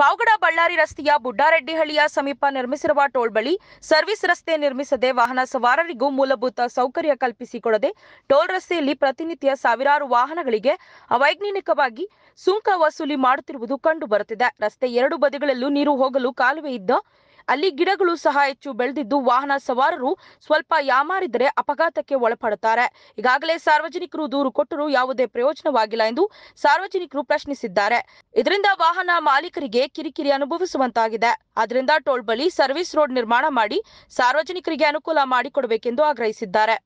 ಪಾವಗಡ ಬಳ್ಳಾರಿ ರಸ್ತೆಯ ಬುಡ್ಡಾರೆಡ್ಡಿಹಳ್ಳಿಯ ಸಮೀಪ ನಿರ್ಮಿಸಿರುವ ಟೋಲ್ ಬಳಿ ಸರ್ವಿಸ್ ರಸ್ತೆ ನಿರ್ಮಿಸದೆ ವಾಹನ ಸವಾರರಿಗೂ ಮೂಲಭೂತ ಸೌಕರ್ಯ ಕಲ್ಪಿಸಿಕೊಡದೆ ಟೋಲ್ ರಸ್ತೆಯಲ್ಲಿ ಪ್ರತಿನಿತ್ಯ ಸಾವಿರಾರು ವಾಹನಗಳಿಗೆ ಅವೈಜ್ಞಾನಿಕವಾಗಿ ಸುಂಕ ವಸೂಲಿ ಮಾಡುತ್ತಿರುವುದು ಕಂಡುಬರುತ್ತಿದೆ ರಸ್ತೆ ಎರಡು ಬದಿಗಳಲ್ಲೂ ನೀರು ಹೋಗಲು ಕಾಲುವೆ ಇದ್ದ ಅಲ್ಲಿ ಗಿಡಗಳು ಸಹ ಹೆಚ್ಚು ಬೆಳೆದಿದ್ದು ವಾಹನ ಸವಾರರು ಸ್ವಲ್ಪ ಯಾಮಾರಿದರೆ ಅಪಘಾತಕ್ಕೆ ಒಳಪಡುತ್ತಾರೆ ಈಗಾಗಲೇ ಸಾರ್ವಜನಿಕರು ದೂರು ಕೊಟ್ಟರೂ ಯಾವುದೇ ಪ್ರಯೋಜನವಾಗಿಲ್ಲ ಎಂದು ಸಾರ್ವಜನಿಕರು ಪ್ರಶ್ನಿಸಿದ್ದಾರೆ ಇದರಿಂದ ವಾಹನ ಮಾಲೀಕರಿಗೆ ಕಿರಿಕಿರಿ ಅನುಭವಿಸುವಂತಾಗಿದೆ ಆದ್ರಿಂದ ಟೋಲ್ ಬಳಿ ಸರ್ವಿಸ್ ರೋಡ್ ನಿರ್ಮಾಣ ಮಾಡಿ ಸಾರ್ವಜನಿಕರಿಗೆ ಅನುಕೂಲ ಮಾಡಿಕೊಡಬೇಕೆಂದು ಆಗ್ರಹಿಸಿದ್ದಾರೆ